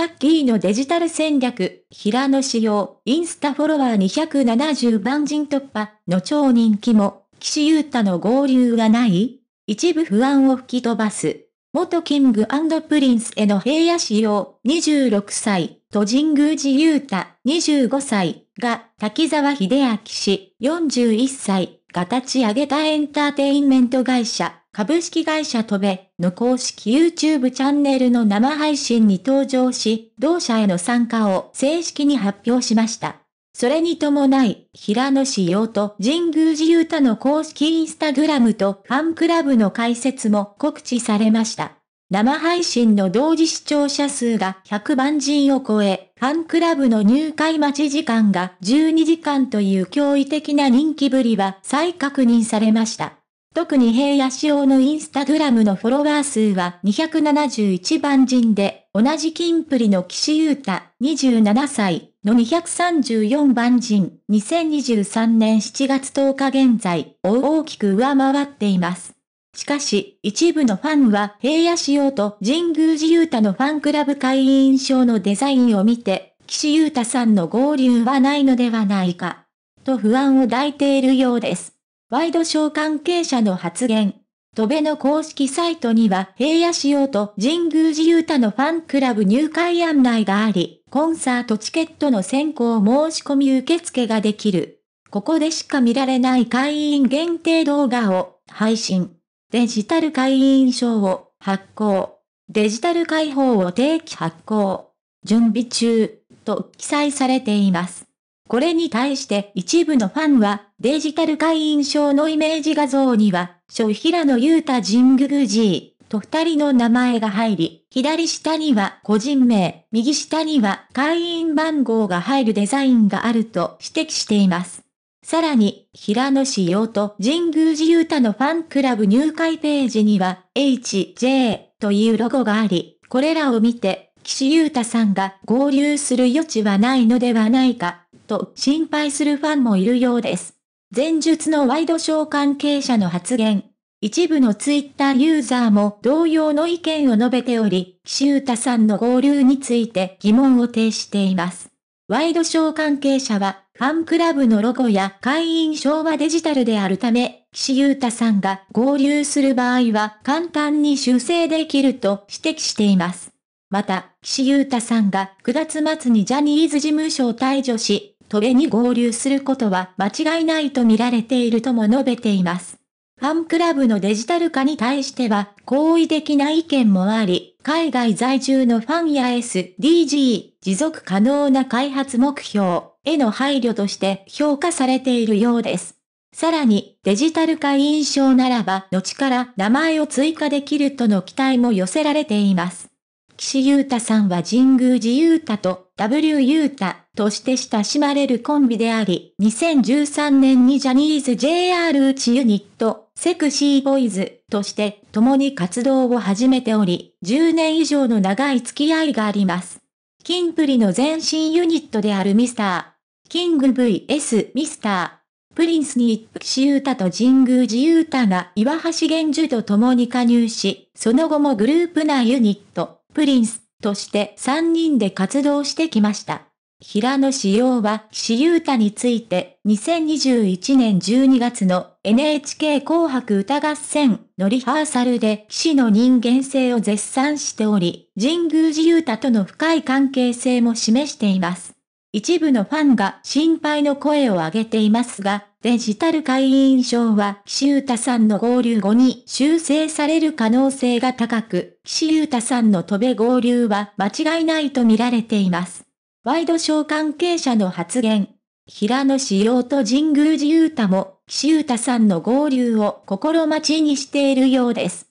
タッキーのデジタル戦略、平野仕様、インスタフォロワー270万人突破の超人気も、岸優太の合流がない一部不安を吹き飛ばす。元キングプリンスへの平野仕様、26歳、と神宮寺優太、25歳、が、滝沢秀明氏、41歳、が立ち上げたエンターテインメント会社、株式会社トベの公式 YouTube チャンネルの生配信に登場し、同社への参加を正式に発表しました。それに伴い、平野志陽と神宮寺雄太の公式インスタグラムとファンクラブの開設も告知されました。生配信の同時視聴者数が100万人を超え、ファンクラブの入会待ち時間が12時間という驚異的な人気ぶりは再確認されました。特に平野仕様のインスタグラムのフォロワー数は271番人で、同じ金プリの岸優太、27歳の234番人、2023年7月10日現在、を大きく上回っています。しかし、一部のファンは平野仕様と神宮寺優太のファンクラブ会員賞のデザインを見て、岸優太さんの合流はないのではないか、と不安を抱いているようです。ワイドショー関係者の発言。戸部の公式サイトには平野仕様と神宮寺勇太のファンクラブ入会案内があり、コンサートチケットの先行申し込み受付ができる。ここでしか見られない会員限定動画を配信。デジタル会員証を発行。デジタル開放を定期発行。準備中と記載されています。これに対して一部のファンは、デジタル会員証のイメージ画像には、諸平野優太神宮寺と二人の名前が入り、左下には個人名、右下には会員番号が入るデザインがあると指摘しています。さらに、平野志陽と神宮寺優太のファンクラブ入会ページには、HJ というロゴがあり、これらを見て、岸優太さんが合流する余地はないのではないかと心配するファンもいるようです。前述のワイドショー関係者の発言。一部のツイッターユーザーも同様の意見を述べており、岸歌さんの合流について疑問を呈しています。ワイドショー関係者は、ファンクラブのロゴや会員証はデジタルであるため、岸優太さんが合流する場合は簡単に修正できると指摘しています。また、岸優太さんが9月末にジャニーズ事務所を退場し、ト米に合流することは間違いないと見られているとも述べています。ファンクラブのデジタル化に対しては、好意的な意見もあり、海外在住のファンや SDG、持続可能な開発目標への配慮として評価されているようです。さらに、デジタル化印象ならば、後から名前を追加できるとの期待も寄せられています。岸優太さんは神宮寺優太と W 優太として親しまれるコンビであり、2013年にジャニーズ JR 内ユニット、セクシーボイズとして共に活動を始めており、10年以上の長い付き合いがあります。キンプリの前身ユニットであるミスター、キング VS ミスター、プリンスに岸優太と神宮寺優太が岩橋玄樹と共に加入し、その後もグループ内ユニット、プリンスとして3人で活動してきました。平野志陽は岸優太について2021年12月の NHK 紅白歌合戦のリハーサルで岸の人間性を絶賛しており、神宮寺優太との深い関係性も示しています。一部のファンが心配の声を上げていますが、デジタル会員証は岸優太さんの合流後に修正される可能性が高く、岸優太さんの戸べ合流は間違いないと見られています。ワイドショー関係者の発言。平野志陽と神宮寺優太も岸優太さんの合流を心待ちにしているようです。